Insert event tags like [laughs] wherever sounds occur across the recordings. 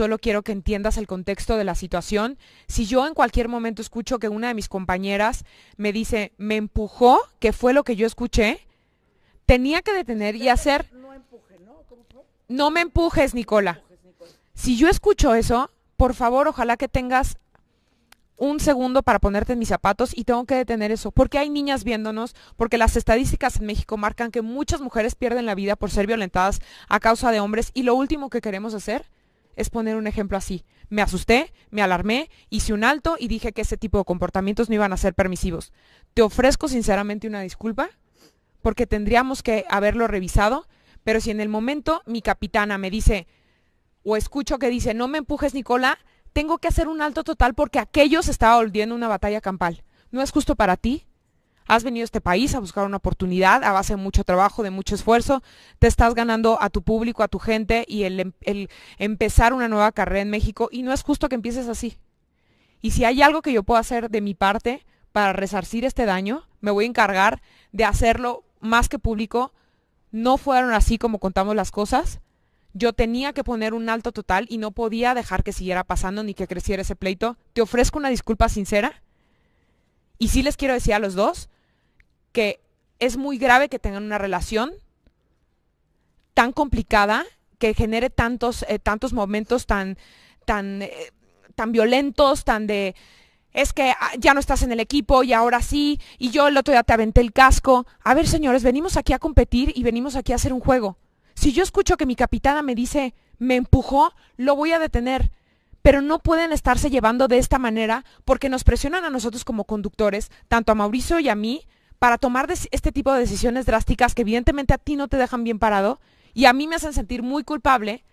solo quiero que entiendas el contexto de la situación. Si yo en cualquier momento escucho que una de mis compañeras me dice, me empujó, que fue lo que yo escuché, tenía que detener y hacer... No, ¿no? ¿Cómo no me empujes, Nicola. empujes, Nicola. Si yo escucho eso, por favor, ojalá que tengas un segundo para ponerte en mis zapatos y tengo que detener eso, porque hay niñas viéndonos, porque las estadísticas en México marcan que muchas mujeres pierden la vida por ser violentadas a causa de hombres y lo último que queremos hacer es poner un ejemplo así. Me asusté, me alarmé, hice un alto y dije que ese tipo de comportamientos no iban a ser permisivos. Te ofrezco sinceramente una disculpa porque tendríamos que haberlo revisado, pero si en el momento mi capitana me dice o escucho que dice, no me empujes Nicola, tengo que hacer un alto total porque aquello se estaba volviendo una batalla campal. No es justo para ti, has venido a este país a buscar una oportunidad a base de mucho trabajo, de mucho esfuerzo, te estás ganando a tu público, a tu gente y em, el, empezar una nueva carrera en México y no es justo que empieces así. Y si hay algo que yo puedo hacer de mi parte para resarcir este daño, me voy a encargar de hacerlo más que público. No fueron así como contamos las cosas. Yo tenía que poner un alto total y no podía dejar que siguiera pasando ni que creciera ese pleito. Te ofrezco una disculpa sincera. Y sí les quiero decir a los dos que es muy grave que tengan una relación tan complicada, que genere tantos, eh, tantos momentos tan, tan, eh, tan violentos, tan de, es que ah, ya no estás en el equipo y ahora sí, y yo el otro día te aventé el casco. A ver, señores, venimos aquí a competir y venimos aquí a hacer un juego. Si yo escucho que mi capitana me dice, me empujó, lo voy a detener. Pero no pueden estarse llevando de esta manera porque nos presionan a nosotros como conductores, tanto a Mauricio y a mí, para tomar este tipo de decisiones drásticas que evidentemente a ti no te dejan bien parado y a mí me hacen sentir muy culpable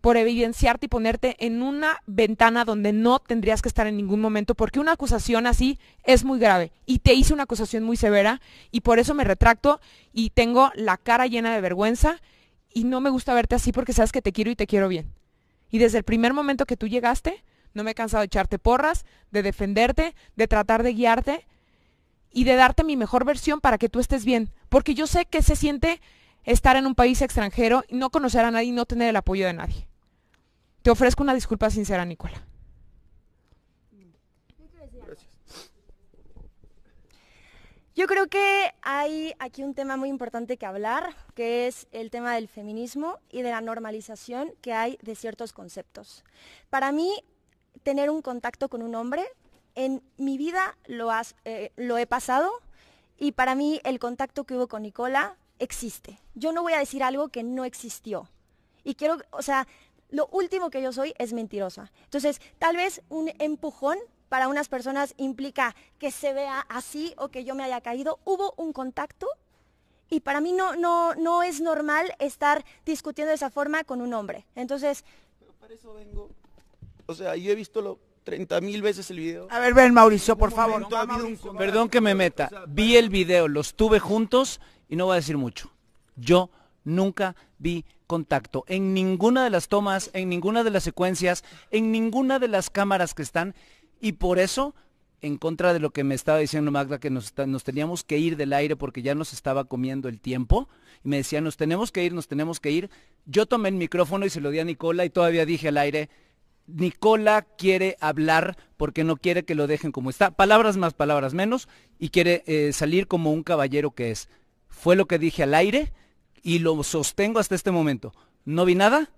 por evidenciarte y ponerte en una ventana donde no tendrías que estar en ningún momento, porque una acusación así es muy grave. Y te hice una acusación muy severa y por eso me retracto y tengo la cara llena de vergüenza y no me gusta verte así porque sabes que te quiero y te quiero bien. Y desde el primer momento que tú llegaste, no me he cansado de echarte porras, de defenderte, de tratar de guiarte, y de darte mi mejor versión para que tú estés bien. Porque yo sé que se siente estar en un país extranjero y no conocer a nadie y no tener el apoyo de nadie. Te ofrezco una disculpa sincera, Nicola. Yo creo que hay aquí un tema muy importante que hablar, que es el tema del feminismo y de la normalización que hay de ciertos conceptos. Para mí, tener un contacto con un hombre en mi vida lo, has, eh, lo he pasado y para mí el contacto que hubo con Nicola existe. Yo no voy a decir algo que no existió. Y quiero, o sea, lo último que yo soy es mentirosa. Entonces, tal vez un empujón para unas personas implica que se vea así o que yo me haya caído. Hubo un contacto y para mí no, no es normal estar discutiendo de esa forma con un hombre. Entonces... Pero para eso vengo. O sea, yo he visto lo, 30 mil veces el video. A ver, ven Mauricio, por favor. Perdón que me meta. Vi el video, los tuve juntos y no voy a decir mucho. Yo nunca vi contacto en ninguna de las tomas, en ninguna de las secuencias, en ninguna de las cámaras que están. Y por eso, en contra de lo que me estaba diciendo Magda, que nos, nos teníamos que ir del aire porque ya nos estaba comiendo el tiempo, y me decía, nos tenemos que ir, nos tenemos que ir. Yo tomé el micrófono y se lo di a Nicola y todavía dije al aire, Nicola quiere hablar porque no quiere que lo dejen como está. Palabras más, palabras menos. Y quiere eh, salir como un caballero que es. Fue lo que dije al aire y lo sostengo hasta este momento. No vi nada,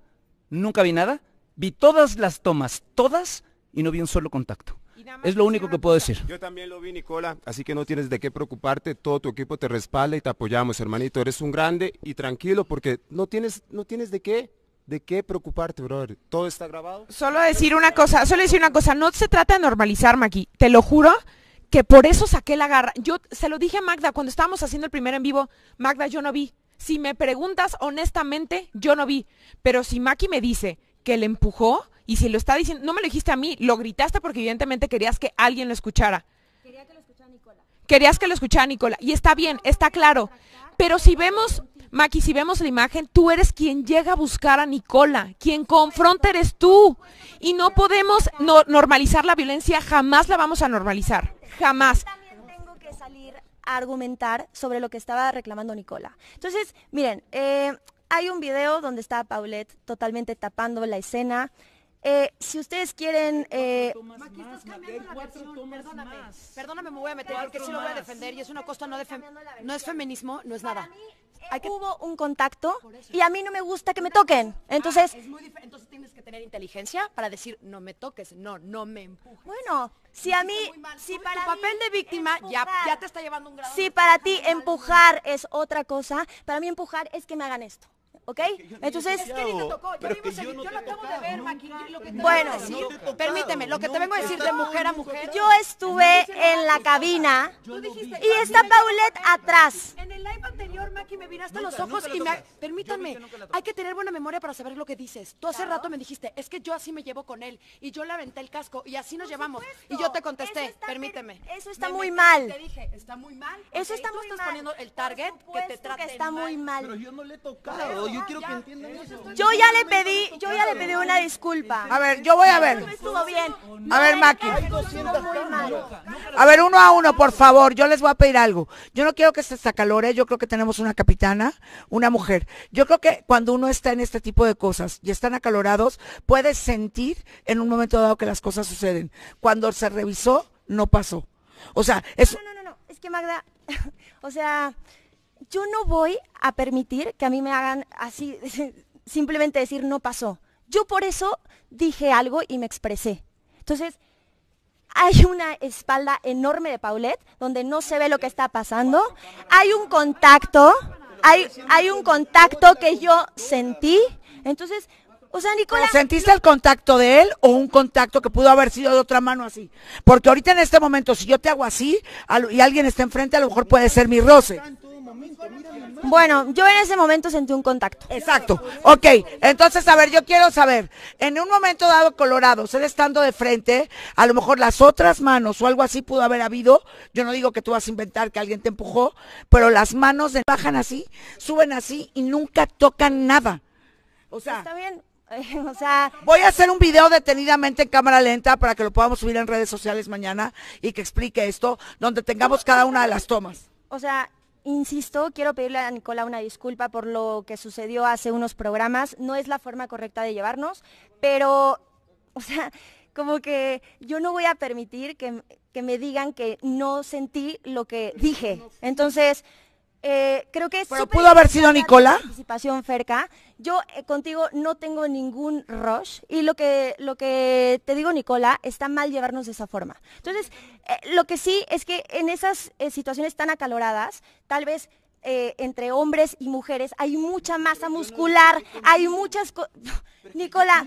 nunca vi nada. Vi todas las tomas, todas, y no vi un solo contacto. Es lo único que puedo decir. Yo también lo vi, Nicola, así que no tienes de qué preocuparte, todo tu equipo te respalda y te apoyamos, hermanito. Eres un grande y tranquilo porque no tienes, no tienes de qué de qué preocuparte, brother. Todo está grabado. Solo decir una cosa, solo decir una cosa. No se trata de normalizar, Maki. Te lo juro que por eso saqué la garra. Yo se lo dije a Magda cuando estábamos haciendo el primer en vivo. Magda, yo no vi. Si me preguntas honestamente, yo no vi. Pero si Maki me dice que le empujó y si lo está diciendo, no me lo dijiste a mí, lo gritaste porque evidentemente querías que alguien lo escuchara. Querías que lo escuchara Nicola. Querías que lo escuchara Nicola. Y está bien, está claro. Pero si vemos, Maki, si vemos la imagen, tú eres quien llega a buscar a Nicola, quien confronta eres tú. Y no podemos normalizar la violencia, jamás la vamos a normalizar, jamás. También tengo que salir a argumentar sobre lo que estaba reclamando Nicola. Entonces, miren, eh, hay un video donde está Paulette totalmente tapando la escena. Eh, si ustedes quieren... Eh, estás cambiando la versión, perdóname. Perdóname, me voy a meter porque sí lo voy a defender y es una cosa no, no es feminismo, no es nada. Hubo un contacto y a mí no me gusta que me toquen. Entonces... Ah, entonces tienes que tener inteligencia para decir, no me toques, no, no me empujes. Bueno, si a mí... Si para papel de víctima ya, ya te está llevando un grado... Si para ti empujar es otra cosa, para mí empujar es que me hagan esto. ¿Ok? Entonces... Es que tocó, yo, lo de ver, Maki, Bueno, permíteme, lo que te vengo a decir de mujer a mujer, yo estuve en la cabina y está Paulette atrás. En el live anterior, Maki, me miraste los ojos y me... Permítanme, hay que tener buena memoria para saber lo que dices. Tú hace rato me dijiste, es que yo así me llevo con él y yo le aventé el casco y así nos llevamos. Y yo te contesté, permíteme. Eso está muy mal. Te dije, está muy mal. Eso estamos poniendo el target que te trata está muy mal. Pero yo no le he tocado yo ya le pedí, yo ya le pedí una disculpa. A ver, yo voy a ver. estuvo bien. A ver, Maki. A ver, uno a uno, por favor. Yo les voy a pedir algo. Yo no quiero que se sacalore. Yo creo que tenemos una capitana, una mujer. Yo creo que cuando uno está en este tipo de cosas y están acalorados, puede sentir en un momento dado que las cosas suceden. Cuando se revisó, no pasó. O sea, eso. no, no, no. Es que Magda, [laughs] o sea, yo no voy a permitir que a mí me hagan así, [laughs] simplemente decir no pasó. Yo por eso dije algo y me expresé. Entonces, hay una espalda enorme de Paulette donde no se ve lo que está pasando. Hay un contacto, hay, hay un contacto que yo sentí. Entonces, o sea, Nicolás. ¿Sentiste el contacto de él o un contacto que pudo haber sido de otra mano así? Porque ahorita en este momento, si yo te hago así y alguien está enfrente, a lo mejor puede ser mi roce. Bueno, yo en ese momento sentí un contacto. Exacto. Ok, entonces, a ver, yo quiero saber, en un momento dado Colorado, ser estando de frente, a lo mejor las otras manos o algo así pudo haber habido, yo no digo que tú vas a inventar que alguien te empujó, pero las manos bajan así, suben así y nunca tocan nada. O sea, está [laughs] o sea, voy a hacer un video detenidamente en cámara lenta para que lo podamos subir en redes sociales mañana y que explique esto, donde tengamos cada una de las tomas. O sea, Insisto, quiero pedirle a Nicola una disculpa por lo que sucedió hace unos programas. No es la forma correcta de llevarnos, pero, o sea, como que yo no voy a permitir que, que me digan que no sentí lo que dije. Entonces, eh, creo que es Pero pudo haber sido Nicola. Participación Ferca. Yo eh, contigo no tengo ningún rush y lo que lo que te digo Nicola está mal llevarnos de esa forma. Entonces eh, lo que sí es que en esas situaciones tan acaloradas tal vez entre hombres y mujeres hay mucha masa muscular, hay muchas cosas [laughs] Nicola.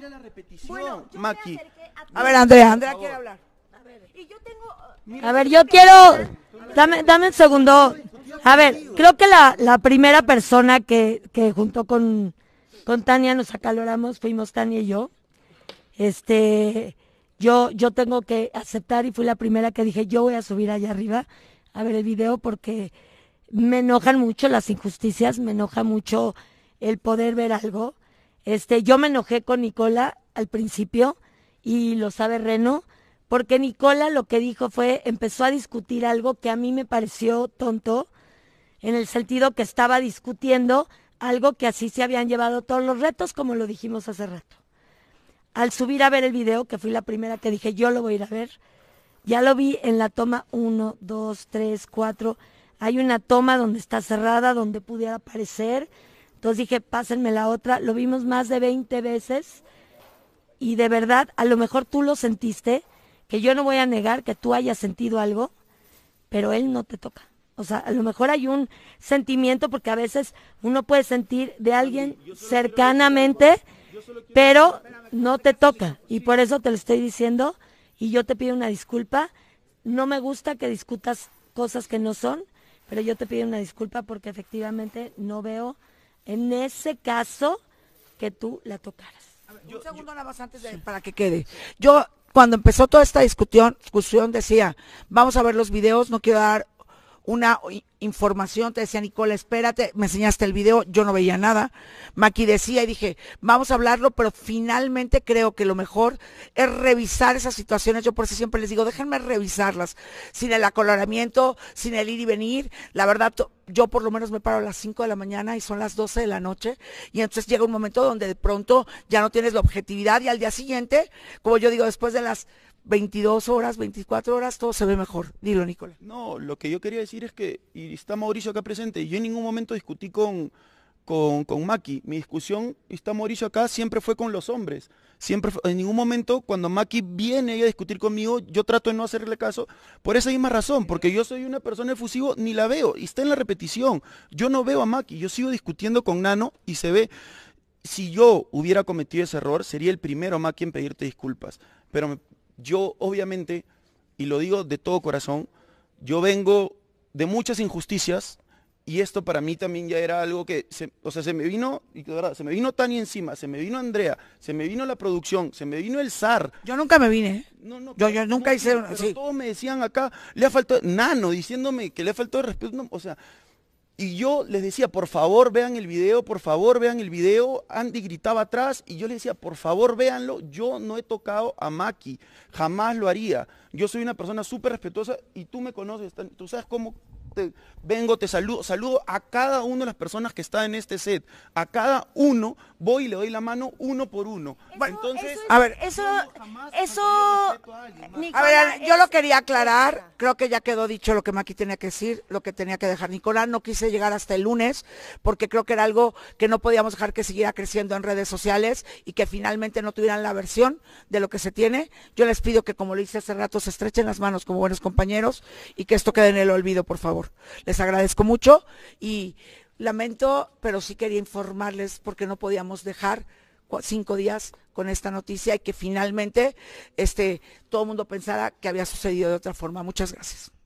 A, ver Andrea, Andrea quiere hablar. A ver, yo a ver yo quiero dame dame un segundo. A ver, creo que la, primera persona que, que junto con, Tania nos acaloramos fuimos Tania y yo. Este, yo, yo tengo que aceptar y fui la primera que dije, yo voy a subir allá arriba a ver el video porque me enojan mucho las injusticias, me enoja mucho el poder ver algo. Este, yo me enojé con Nicola al principio y lo sabe Reno, porque Nicola lo que dijo fue, empezó a discutir algo que a mí me pareció tonto en el sentido que estaba discutiendo algo que así se habían llevado todos los retos, como lo dijimos hace rato. Al subir a ver el video, que fui la primera que dije, yo lo voy a ir a ver, ya lo vi en la toma 1, 2, 3, 4. Hay una toma donde está cerrada, donde pudiera aparecer. Entonces dije, pásenme la otra. Lo vimos más de 20 veces. Y de verdad, a lo mejor tú lo sentiste, que yo no voy a negar que tú hayas sentido algo, pero él no te toca. O sea, a lo mejor hay un sentimiento porque a veces uno puede sentir de alguien cercanamente, pero no te toca. Y por eso te lo estoy diciendo y yo te pido una disculpa. No me gusta que discutas cosas que no son, pero yo te pido una disculpa porque efectivamente no veo en ese caso que tú la tocaras. un segundo nada más antes de, para que quede. Yo cuando empezó toda esta discusión, discusión decía, vamos a ver los videos, no quiero dar una información, te decía Nicola, espérate, me enseñaste el video, yo no veía nada. Maqui decía y dije, vamos a hablarlo, pero finalmente creo que lo mejor es revisar esas situaciones. Yo por eso siempre les digo, déjenme revisarlas, sin el acoloramiento, sin el ir y venir. La verdad, yo por lo menos me paro a las 5 de la mañana y son las 12 de la noche. Y entonces llega un momento donde de pronto ya no tienes la objetividad y al día siguiente, como yo digo, después de las 22 horas, 24 horas, todo se ve mejor. Dilo, Nicola. No, lo que yo quería decir es que, y y está Mauricio acá presente. Yo en ningún momento discutí con, con, con Maki. Mi discusión, está Mauricio acá, siempre fue con los hombres. Siempre, en ningún momento, cuando Maki viene a discutir conmigo, yo trato de no hacerle caso por esa misma razón, porque yo soy una persona efusivo, ni la veo, y está en la repetición. Yo no veo a Maki, yo sigo discutiendo con Nano y se ve. Si yo hubiera cometido ese error, sería el primero Maki en pedirte disculpas. Pero yo, obviamente, y lo digo de todo corazón, yo vengo de muchas injusticias y esto para mí también ya era algo que, se, o sea, se me vino, y de verdad, se me vino Tani encima, se me vino Andrea, se me vino la producción, se me vino el SAR. Yo nunca me vine. ¿eh? yo, nunca hice... Pero todos me decían acá, le ha faltado, nano, diciéndome que le ha faltado respeto, o sea, y yo les decía, por favor, vean el video, por favor, vean el video. Andy gritaba atrás y yo les decía, por favor, véanlo. Yo no he tocado a Maki, jamás lo haría. Yo soy una persona súper respetuosa y tú me conoces, tú sabes cómo vengo, te saludo, saludo a cada una de las personas que está en este set. A cada uno voy y le doy la mano uno por uno. Entonces, a ver, eso, eso, a, ver, yo lo quería aclarar. Creo que ya quedó dicho lo que Maki tenía que decir, lo que tenía que dejar. Nicolás, no quise llegar hasta el lunes porque creo que era algo que no podíamos dejar que siguiera creciendo en redes sociales y que finalmente no tuvieran la versión de lo que se tiene. Yo les pido que, como lo hice hace rato, se estrechen las manos como buenos compañeros y que esto quede en el olvido, por favor. Les agradezco mucho y lamento, pero sí quería informarles porque no podíamos dejar cinco días con esta noticia y que finalmente este, todo el mundo pensara que había sucedido de otra forma. Muchas gracias.